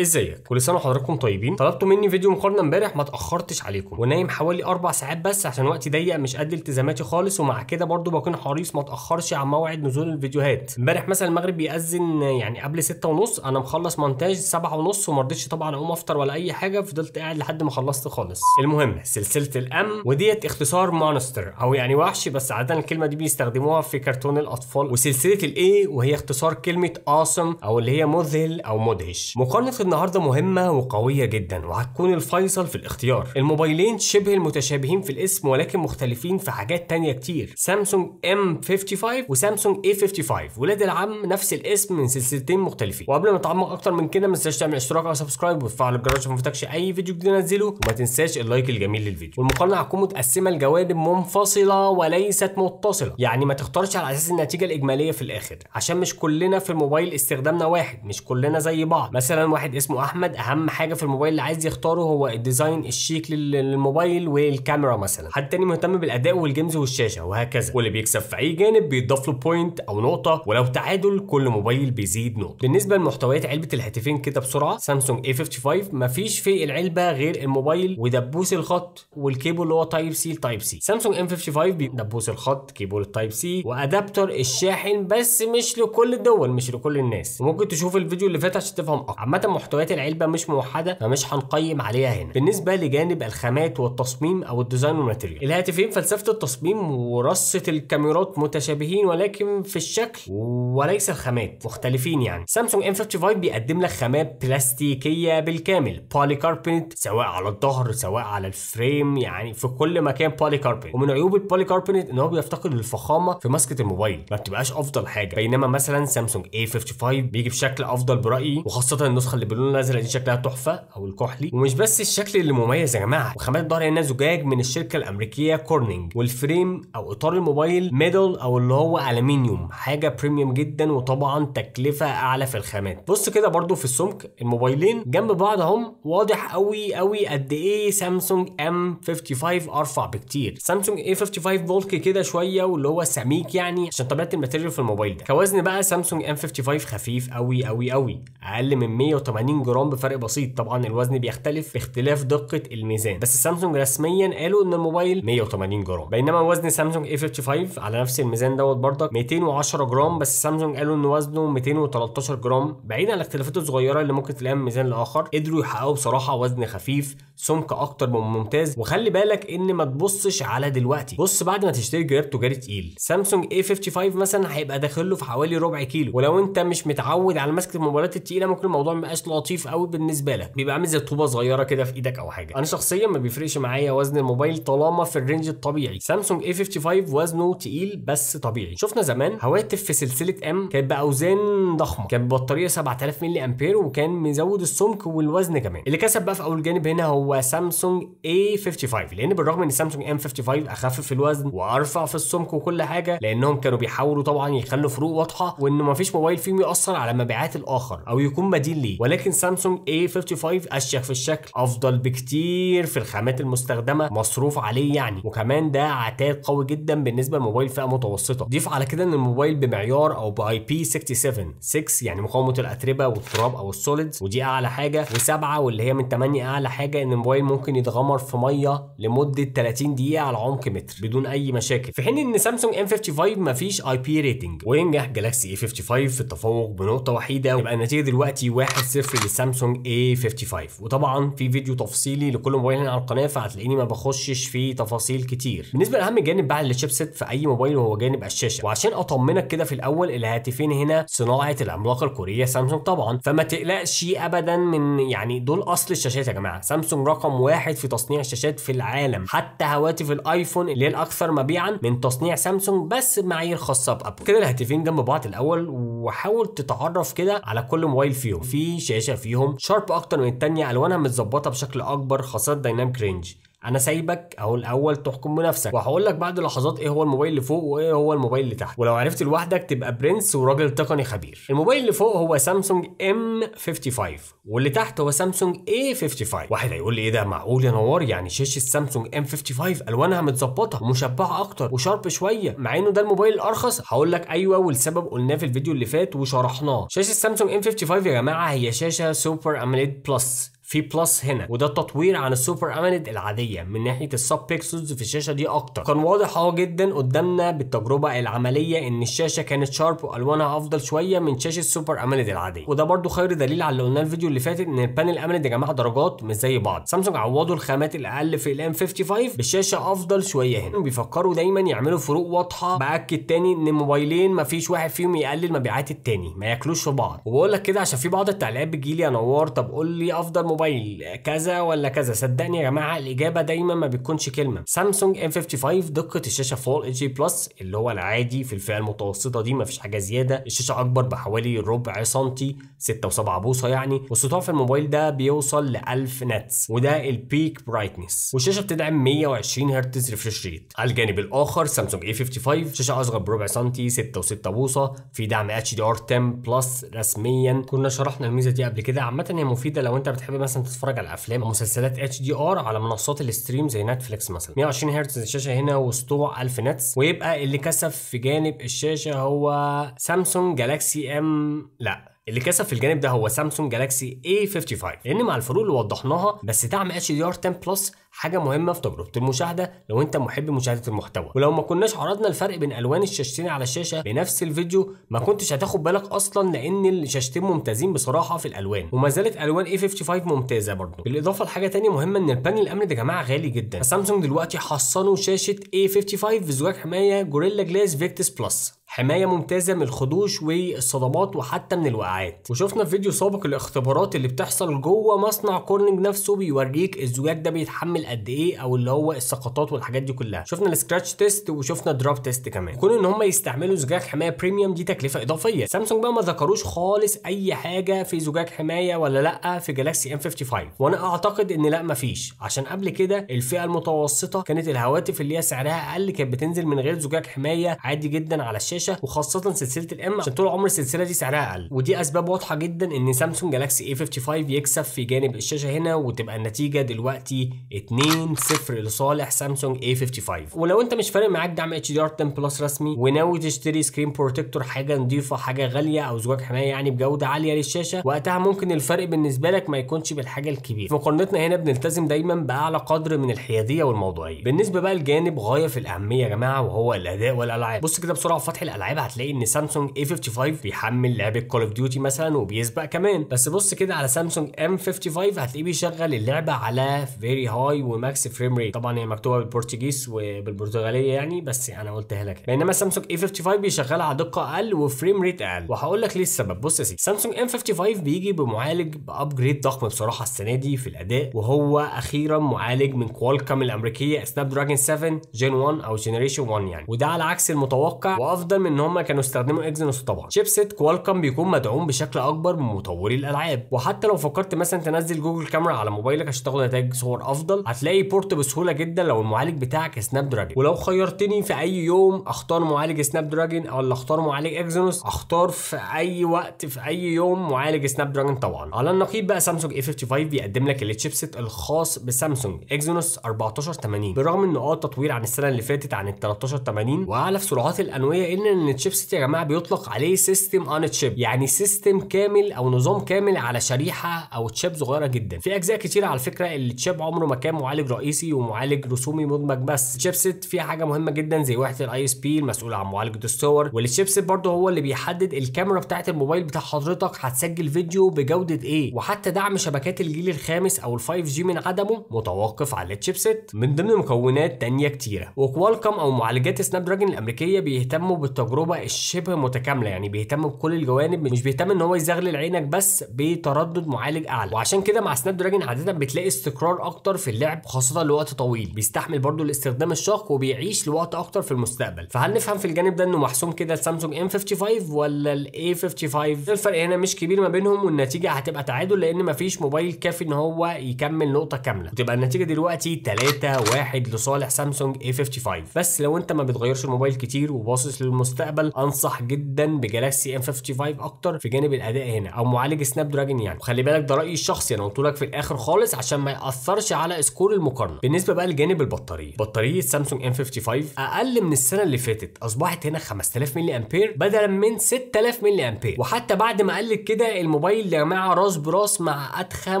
ازيك كل سنه وحضراتكم طيبين طلبتوا مني فيديو مقارنه امبارح ما اتاخرتش عليكم ونايم حوالي اربع ساعات بس عشان وقتي ضيق مش قد التزاماتي خالص ومع كده برضو بكون حريص ما اتاخرش عن موعد نزول الفيديوهات امبارح مثلا المغرب بيأذن يعني قبل 6 ونص انا مخلص مونتاج 7 ونص وما رضيتش طبعا اقوم افطر ولا اي حاجه فضلت قاعد لحد ما خلصت خالص المهم سلسله الام وديت اختصار مونستر او يعني وحش بس عاده الكلمه دي بيستخدموها في كرتون الاطفال وسلسله الاي وهي اختصار كلمه awesome او اللي هي مذهل او مدهش مقارنه النهارده مهمه وقويه جدا وهتكون الفيصل في الاختيار الموبايلين شبه المتشابهين في الاسم ولكن مختلفين في حاجات تانية كتير سامسونج ام 55 وسامسونج اي 55 ولاد العم نفس الاسم من سلسلتين مختلفين وقبل ما نتعمق اكتر من كده ما تنساش تعمل اشتراك او سبسكرايب وتفعل الجرس عشان ما تفوتكش اي فيديو جديد انزله وما تنساش اللايك الجميل للفيديو والمقارنه هتكون متقسمه لجوانب منفصله وليست متصله يعني ما تختارش على اساس النتيجه الاجماليه في الاخر عشان مش كلنا في الموبايل استخدامنا واحد مش كلنا زي بعض مثلا واحد واحد اسمه احمد اهم حاجه في الموبايل اللي عايز يختاره هو الديزاين الشيك للموبايل والكاميرا مثلا حد تاني مهتم بالاداء والجيمز والشاشه وهكذا واللي بيكسب في اي جانب بيضاف له بوينت او نقطه ولو تعادل كل موبايل بيزيد نقطه بالنسبه لمحتويات علبه الهاتفين كده بسرعه سامسونج A55 مفيش في العلبه غير الموبايل ودبوس الخط والكيبل اللي هو تايب سي لتايب سي سامسونج M55 دبوس الخط كيبل تايب سي وادابتر الشاحن بس مش لكل الدول مش لكل الناس وممكن تشوف الفيديو اللي فات عشان تفهم اكتر عامه محتويات العلبه مش موحده فمش هنقيم عليها هنا بالنسبه لجانب الخامات والتصميم او الديزاين والماتيريال الهاتفين فلسفه التصميم ورصه الكاميرات متشابهين ولكن في الشكل وليس الخامات مختلفين يعني سامسونج ام 55 بيقدم لك خامات بلاستيكيه بالكامل بولي كاربنت سواء على الظهر سواء على الفريم يعني في كل مكان بولي كاربنت ومن عيوب البولي كاربنت ان هو بيفتقد للفخامه في ماسكه الموبايل ما بتبقاش افضل حاجه بينما مثلا سامسونج A55 بيجي بشكل افضل برايي وخاصه النسخه اللي باللون الازرق دي شكلها تحفه او الكحلي ومش بس الشكل اللي مميز يا جماعه وخامات الظهر هنا زجاج من الشركه الامريكيه كورنينج والفريم او اطار الموبايل ميدل او اللي هو الومنيوم حاجه بريميوم جدا وطبعا تكلفه اعلى في الخامات بص كده برده في السمك الموبايلين جنب بعض اهم واضح قوي قوي قد ايه سامسونج ام 55 ارفع بكتير سامسونج اي 55 بولك كده شويه واللي هو سميك يعني عشان طبيعه الماتيريال في الموبايل ده كوزن بقى سامسونج ام 55 خفيف قوي قوي قوي اقل من 180 80 جرام بفرق بسيط طبعا الوزن بيختلف باختلاف دقه الميزان بس سامسونج رسميا قالوا ان الموبايل 180 جرام بينما وزن سامسونج A55 على نفس الميزان دوت برضك 210 جرام بس سامسونج قالوا ان وزنه 213 جرام بعيد عن الاختلافات الصغيره اللي ممكن تلاقيها من ميزان لاخر قدروا يحققوا بصراحه وزن خفيف سمك اكتر ممتاز وخلي بالك ان ما تبصش على دلوقتي بص بعد ما تشتري جراب تجاري تقيل سامسونج A55 مثلا هيبقى داخل له في حوالي ربع كيلو ولو انت مش متعود على مسكه الموبايلات التقيله ممكن الموضوع ما يبقاش لطيف قوي بالنسبه لك بيبقى عامل زي طوبه صغيره كده في ايدك او حاجه انا شخصيا ما بيفرقش معايا وزن الموبايل طالما في الرينج الطبيعي سامسونج A55 وزنه تقيل بس طبيعي شفنا زمان هواتف في سلسله ام كانت باوزان ضخمه كانت بطاريه 7000 ملي امبير وكان مزود السمك والوزن كمان اللي كسب بقى في اول جانب هنا هو هو سامسونج A55 لان بالرغم ان سامسونج M55 اخف في الوزن وارفع في السمك وكل حاجه لانهم كانوا بيحاولوا طبعا يخلوا فروق واضحه وانه فيش موبايل فيهم ياثر على مبيعات الاخر او يكون بديل ليه ولكن سامسونج A55 اشيك في الشكل افضل بكتير في الخامات المستخدمه مصروف عليه يعني وكمان ده عتاد قوي جدا بالنسبه لموبايل فئه متوسطه ضيف على كده ان الموبايل بمعيار او باي بي 67 6 يعني مقاومه الاتربه والتراب او السوليدز ودي اعلى حاجه و7 واللي هي من 8 اعلى حاجه ان ان الموبايل ممكن يتغمر في ميه لمده 30 دقيقه على عمق متر بدون اي مشاكل في حين ان سامسونج ام 55 مفيش اي بي ريتنج وينجح جالاكسي اي 55 في التفوق بنقطه وحيده يبقى النتيجه دلوقتي 1-0 لسامسونج اي 55 وطبعا في فيديو تفصيلي لكل موبايل هنا على القناه فهتلاقيني ما بخشش في تفاصيل كتير بالنسبه لاهم جانب بقى الشيبسيت في اي موبايل وهو جانب الشاشه وعشان اطمنك كده في الاول الهاتفين هنا صناعه العملاقه الكوريه سامسونج طبعا فما تقلقش ابدا من يعني دول اصل الشاشات يا جماعه سامسونج رقم واحد في تصنيع شاشات في العالم حتى هواتف الايفون اللي هي الاكثر مبيعا من تصنيع سامسونج بس بمعايير خاصه بابل كده الهاتفين جنب بعض الاول وحاول تتعرف كده على كل موبايل فيهم في شاشه فيهم شارب اكتر من الثانيه الوانها متظبطه بشكل اكبر خاصه دايناميك رينج انا سايبك اهو الاول تحكم بنفسك وهقول لك بعد لحظات ايه هو الموبايل اللي فوق وايه هو الموبايل اللي تحت ولو عرفت لوحدك تبقى برنس وراجل تقني خبير الموبايل اللي فوق هو سامسونج ام 55 واللي تحت هو سامسونج اي 55 واحد هيقول لي ايه ده معقول يا نوار يعني شاشه سامسونج ام 55 الوانها متظبطه ومشبعه اكتر وشارب شويه مع انه ده الموبايل الارخص هقول لك ايوه والسبب قلناه في الفيديو اللي فات وشرحناه شاشه سامسونج ام 55 يا جماعه هي شاشه سوبر اميليد بلس في بلس هنا وده التطوير عن السوبر اماليد العاديه من ناحيه السب بيكسلز في الشاشه دي اكتر كان واضح اه جدا قدامنا بالتجربه العمليه ان الشاشه كانت شارب والوانها افضل شويه من شاشه السوبر اماليد العاديه وده برده خير دليل على اللي قلناه الفيديو اللي فاتت ان البانل اماليد يا جماعه درجات مش زي بعض سامسونج عوضوا الخامات الاقل في الام 55 بالشاشه افضل شويه هنا بيفكروا دايما يعملوا فروق واضحه باكد تاني ان الموبايلين مفيش واحد فيهم يقلل مبيعات التاني ما ياكلوش في بعض وبقول لك كده عشان في بعض التعليقات بتجيلي يا نوار طب قول لي افضل موبايل موبايل كذا ولا كذا صدقني يا جماعه الاجابه دايما ما بتكونش كلمه سامسونج ام 55 دقه الشاشه فول اتش بلس اللي هو العادي في الفئه المتوسطه دي ما فيش حاجه زياده الشاشه اكبر بحوالي ربع سنتي 6 و7 بوصه يعني والسطوع في الموبايل ده بيوصل ل 1000 نتس وده البيك برايتنس والشاشه بتدعم 120 هرتز ريفرش ريت على الجانب الاخر سامسونج اي 55 شاشه اصغر بربع سنتي 6 و6 بوصه في دعم اتش دي ار 10 بلس رسميا كنا شرحنا الميزه دي قبل كده عامه هي مفيده لو انت بتحب مثلا مثلا تتفرج على افلام او مسلسلات اتش دي ار على منصات الستريم زي نتفليكس مثلا 120 هرتز الشاشه هنا وسطوع 1000 نتس ويبقى اللي كسب في جانب الشاشه هو سامسونج جالاكسي ام لا اللي كسب في الجانب ده هو سامسونج جالاكسي A55 لان مع الفروق اللي وضحناها بس دعم اتش دي ار 10 بلس حاجه مهمه في تجربه المشاهده لو انت محب مشاهده المحتوى ولو ما كناش عرضنا الفرق بين الوان الشاشتين على الشاشه بنفس الفيديو ما كنتش هتاخد بالك اصلا لان الشاشتين ممتازين بصراحه في الالوان وما زالت الوان A55 ممتازه برضه بالاضافه لحاجه ثانيه مهمه ان البانل الامن يا جماعه غالي جدا فسامسونج دلوقتي حصنوا شاشه A55 في زجاج حمايه جوريلا جلاس فيكتس بلس حمايه ممتازه من الخدوش والصدمات وحتى من الوقعات وشفنا في فيديو سابق الاختبارات اللي بتحصل جوه مصنع كورنينج نفسه بيوريك الزجاج ده بيتحمل قد ايه او اللي هو السقطات والحاجات دي كلها شفنا السكراتش تيست وشفنا دروب تيست كمان كون ان هم يستعملوا زجاج حمايه بريميوم دي تكلفه اضافيه سامسونج بقى ما ذكروش خالص اي حاجه في زجاج حمايه ولا لا في جالاكسي ام 55 وانا اعتقد ان لا مفيش عشان قبل كده الفئه المتوسطه كانت الهواتف اللي هي سعرها اقل كانت بتنزل من غير زجاج حمايه عادي جدا على الشاشه الشاشه وخاصه سلسله الام عشان طول عمر السلسله دي سعرها اقل ودي اسباب واضحه جدا ان سامسونج جالاكسي A55 يكسب في جانب الشاشه هنا وتبقى النتيجه دلوقتي 2 0 لصالح سامسونج A55 ولو انت مش فارق معاك دعم اتش دي ار 10 بلس رسمي وناوي تشتري سكرين بروتكتور حاجه نظيفه حاجه غاليه او زجاج حمايه يعني بجوده عاليه للشاشه وقتها ممكن الفرق بالنسبه لك ما يكونش بالحاجه الكبيره في مقارنتنا هنا بنلتزم دايما باعلى قدر من الحياديه والموضوعيه بالنسبه بقى لجانب غايه في الاهميه يا جماعه وهو الاداء والالعاب بص كده بسرعه فتح الالعاب هتلاقي ان سامسونج A55 بيحمل لعبه كول اوف ديوتي مثلا وبيسبق كمان بس بص كده على سامسونج M55 هتلاقيه بيشغل اللعبه على فيري هاي وماكس فريم ريت طبعا هي مكتوبه بالبرتغيز وبالبرتغاليه يعني بس انا قلتها لك بينما سامسونج A55 بيشغلها على دقه اقل وفريم ريت اقل وهقول لك ليه السبب بص يا سيدي سامسونج M55 بيجي بمعالج بابجريد ضخم بصراحه السنه دي في الاداء وهو اخيرا معالج من كوالكم الامريكيه سناب دراجون 7 جين 1 او جنريشن 1 يعني وده على عكس المتوقع وافضل بالرغم ان هم كانوا استخدموا اكزينوس طبعا شيبسيت كوالكم بيكون مدعوم بشكل اكبر من مطوري الالعاب وحتى لو فكرت مثلا تنزل جوجل كاميرا على موبايلك عشان تاخد نتائج صور افضل هتلاقي بورت بسهوله جدا لو المعالج بتاعك سناب دراجون ولو خيرتني في اي يوم اختار معالج سناب دراجون او اختار معالج اكزينوس اختار في اي وقت في اي يوم معالج سناب دراجون طبعا على النقيض بقى سامسونج A55 بيقدم لك الشيبسيت الخاص بسامسونج اكزينوس 1480 بالرغم ان اه تطوير عن السنه اللي فاتت عن ال 1380 واعلى في سرعات الانويه قلنا ان التشيب سيت يا جماعه بيطلق عليه سيستم اون تشيب يعني سيستم كامل او نظام كامل على شريحه او تشيب صغيره جدا في اجزاء كتير على فكره التشيب عمره ما كان معالج رئيسي ومعالج رسومي مدمج بس التشيب سيت فيها حاجه مهمه جدا زي وحده الاي اس بي المسؤوله عن معالجه الصور والتشيب سيت هو اللي بيحدد الكاميرا بتاعه الموبايل بتاع حضرتك هتسجل فيديو بجوده ايه وحتى دعم شبكات الجيل الخامس او ال 5 جي من عدمه متوقف على التشيب سيت من ضمن مكونات تانية كتيره وكوالكم او معالجات سناب دراجون الامريكيه بيهتموا التجربه الشبه متكامله يعني بيهتم بكل الجوانب مش بيهتم ان هو يزغلل عينك بس بتردد معالج اعلى وعشان كده مع سناب دراجون عاده بتلاقي استقرار اكتر في اللعب خاصه لوقت طويل بيستحمل برده الاستخدام الشاق وبيعيش لوقت اكتر في المستقبل فهل نفهم في الجانب ده انه محسوم كده لسامسونج ام 55 ولا الاي 55 الفرق هنا مش كبير ما بينهم والنتيجه هتبقى تعادل لان مفيش موبايل كافي ان هو يكمل نقطه كامله وتبقى النتيجه دلوقتي 3 1 لصالح سامسونج اي 55 بس لو انت ما بتغيرش الموبايل كتير وباصص للم المستقبل انصح جدا بجالاكسي ام 55 اكتر في جانب الاداء هنا او معالج سناب دراجون يعني وخلي بالك ده رايي الشخصي انا قلت لك في الاخر خالص عشان ما ياثرش على سكور المقارنه بالنسبه بقى لجانب البطاريه بطاريه سامسونج ام 55 اقل من السنه اللي فاتت اصبحت هنا 5000 ملي امبير بدلا من 6000 ملي امبير وحتى بعد ما قلت كده الموبايل يا جماعه راس براس مع ادخم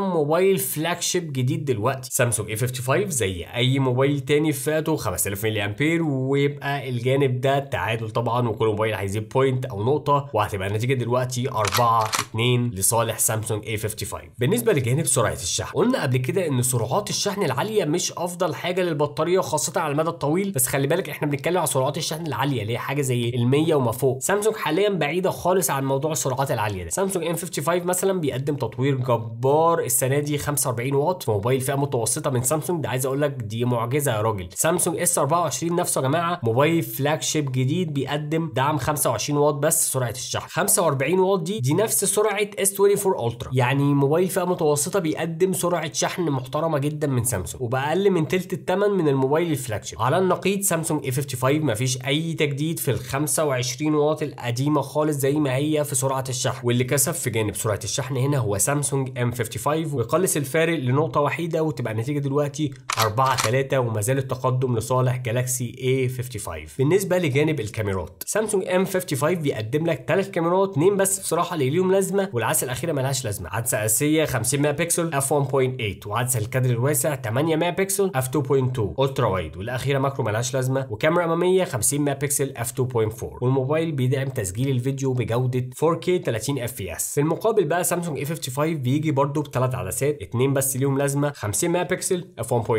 موبايل فلاج شيب جديد دلوقتي سامسونج اي 55 زي اي موبايل تاني فاته 5000 ملي امبير ويبقى الجانب ده تعادل طبعا طبعا وكل موبايل هيزيد بوينت او نقطه وهتبقى النتيجه دلوقتي 4 2 لصالح سامسونج A55 بالنسبه لجانب سرعه الشحن قلنا قبل كده ان سرعات الشحن العاليه مش افضل حاجه للبطاريه خاصه على المدى الطويل بس خلي بالك احنا بنتكلم على سرعات الشحن العاليه اللي هي حاجه زي ال100 وما فوق سامسونج حاليا بعيده خالص عن موضوع السرعات العاليه ده سامسونج M55 مثلا بيقدم تطوير جبار السنه دي 45 واط في موبايل فئه متوسطه من سامسونج ده عايز اقول لك دي معجزه يا راجل سامسونج S24 نفسه يا جماعه موبايل فلاج شيب جديد بيقدم بتقدم دعم 25 واط بس سرعه الشحن 45 واط دي دي نفس سرعه S24 الترا يعني موبايل فئه متوسطه بيقدم سرعه شحن محترمه جدا من سامسونج وباقل من تلت الثمن من الموبايل الفلاجشيب على النقيض سامسونج A55 مفيش اي تجديد في ال 25 واط القديمه خالص زي ما هي في سرعه الشحن واللي كسب في جانب سرعه الشحن هنا هو سامسونج M55 ويقلص الفارق لنقطه واحده وتبقى النتيجه دلوقتي 4 3 وما زال التقدم لصالح جالاكسي A55 بالنسبه لجانب الكاميرات كاميرات سامسونج ام 55 بيقدم لك ثلاث كاميرات اثنين بس بصراحه اللي ليهم لازمه والعدسه الاخيره مالهاش لازمه عدسه اساسيه 50 ميجا بكسل اف 1.8 وعدسه الكادر الواسع 8 ميجا بكسل اف 2.2 الترا وايد والاخيره ماكرو مالهاش لازمه وكاميرا اماميه 50 ميجا بكسل اف 2.4 والموبايل بيدعم تسجيل الفيديو بجوده 4K 30 اف بي اس في المقابل بقى سامسونج اي 55 بيجي برده بثلاث عدسات اثنين بس ليهم لازمه 50 ميجا بكسل اف 1.8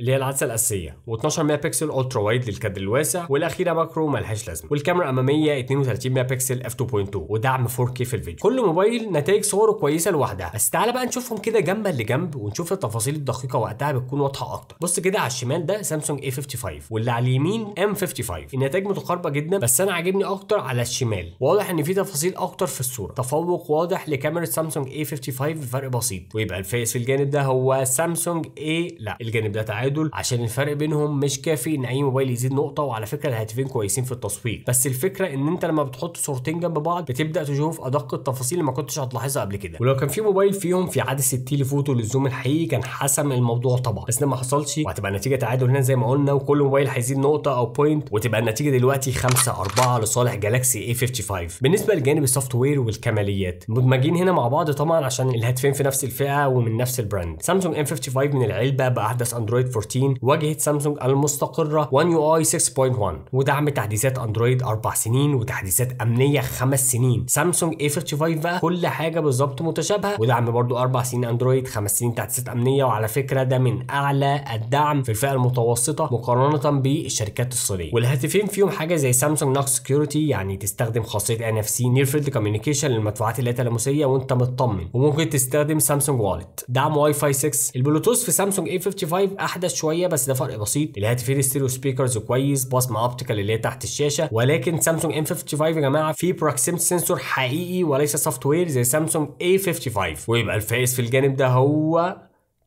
اللي هي العدسه الاساسيه و12 ميجا بكسل الترا وايد للكادر الواسع والاخيره ماكرو مالهاش لازمه والكاميرا الاماميه 32 ميجا بكسل اف 2.2 ودعم 4K في الفيديو كل موبايل نتائج صوره كويسه لوحدها بس تعالى بقى نشوفهم كده جنبا لجنب ونشوف التفاصيل الدقيقه وقتها بتكون واضحه اكتر بص كده على الشمال ده سامسونج A55 واللي على اليمين M55 النتائج متقاربه جدا بس انا عاجبني اكتر على الشمال واضح ان في تفاصيل اكتر في الصوره تفوق واضح لكاميرا سامسونج A55 بفرق بسيط ويبقى الفايز في الجانب ده هو سامسونج A لا الجانب ده تعادل عشان الفرق بينهم مش كافي ان اي موبايل يزيد نقطه وعلى فكره الهاتفين كويسين في التصوير بس الفكره ان انت لما بتحط صورتين جنب بعض بتبدا تشوف ادق التفاصيل اللي ما كنتش هتلاحظها قبل كده ولو كان في موبايل فيهم في عدسه تيليفوتو للزوم الحقيقي كان حسم الموضوع طبعا بس ده ما حصلش وهتبقى النتيجه تعادل هنا زي ما قلنا وكل موبايل هيزيد نقطه او بوينت وتبقى النتيجه دلوقتي 5 4 لصالح جالاكسي A55 بالنسبه لجانب السوفت وير والكماليات مدمجين هنا مع بعض طبعا عشان الهاتفين في نفس الفئه ومن نفس البراند سامسونج M55 من العلبه باحدث اندرويد 14 واجهه سامسونج المستقره One UI 6.1 ودعم تحديثات اندرويد اندرويد اربع سنين وتحديثات امنيه خمس سنين سامسونج اي 55 بقى كل حاجه بالظبط متشابهه ودعم برضو اربع سنين اندرويد خمس سنين تحديثات امنيه وعلى فكره ده من اعلى الدعم في الفئه المتوسطه مقارنه بالشركات الصينيه والهاتفين فيهم حاجه زي سامسونج نوك سكيورتي يعني تستخدم خاصيه ان اف سي نير فيلد كوميونيكيشن للمدفوعات اللا تلامسيه وانت مطمن وممكن تستخدم سامسونج والت دعم واي فاي 6 البلوتوث في سامسونج اي 55 احدث شويه بس ده فرق بسيط الهاتفين ستيريو سبيكرز كويس بصمه اوبتيكال اللي هي تحت الشاشه ولكن سامسونج ام 55 يا جماعه فيه بروكسيمتي سنسور حقيقي وليس سوفت وير زي سامسونج اي 55 ويبقى الفائز في الجانب ده هو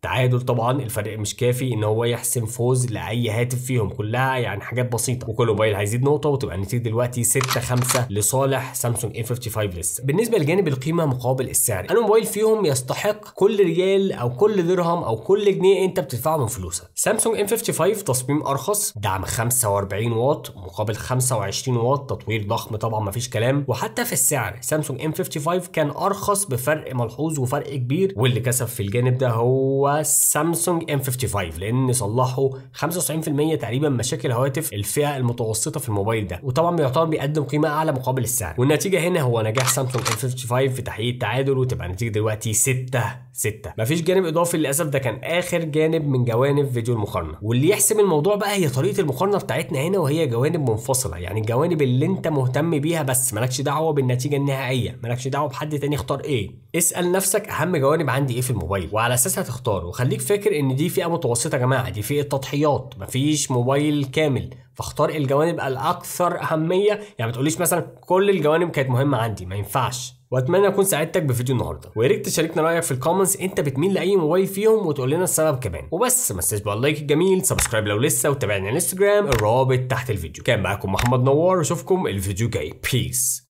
تعادل طبعا الفرق مش كافي ان هو يحسم فوز لاي هاتف فيهم كلها يعني حاجات بسيطه وكل موبايل هيزيد نقطه وتبقى النتيجه دلوقتي 6 5 لصالح سامسونج A55 لسه بالنسبه لجانب القيمه مقابل السعر انا موبايل فيهم يستحق كل ريال او كل درهم او كل جنيه انت بتدفعه من فلوسك سامسونج M55 تصميم ارخص دعم 45 واط مقابل 25 واط تطوير ضخم طبعا مفيش كلام وحتى في السعر سامسونج M55 كان ارخص بفرق ملحوظ وفرق كبير واللي كسب في الجانب ده هو سامسونج ام 55 لان صلحوا 95% تقريبا مشاكل هواتف الفئه المتوسطه في الموبايل ده وطبعا بيعتبر بيقدم قيمه اعلى مقابل السعر والنتيجه هنا هو نجاح سامسونج ام 55 في تحقيق التعادل وتبقى النتيجه دلوقتي 6 6 مفيش جانب اضافي للاسف ده كان اخر جانب من جوانب فيديو المقارنه واللي يحسم الموضوع بقى هي طريقه المقارنه بتاعتنا هنا وهي جوانب منفصله يعني الجوانب اللي انت مهتم بيها بس مالكش دعوه بالنتيجه النهائيه مالكش دعوه بحد تاني اختار ايه اسال نفسك اهم جوانب عندي ايه في الموبايل وعلى اساسها تختار وخليك فاكر ان دي فئه متوسطه يا جماعه دي فئه تضحيات مفيش موبايل كامل فاختار الجوانب الاكثر اهميه يعني ما تقوليش مثلا كل الجوانب كانت مهمه عندي ما ينفعش واتمنى اكون ساعدتك بفيديو النهارده ويا ريت تشاركنا رايك في الكومنتس انت بتميل لاي موبايل فيهم وتقول لنا السبب كمان وبس ما تنساش بقى اللايك الجميل سبسكرايب لو لسه وتابعنا على الانستجرام الرابط تحت الفيديو كان معاكم محمد نوار اشوفكم الفيديو الجاي بيس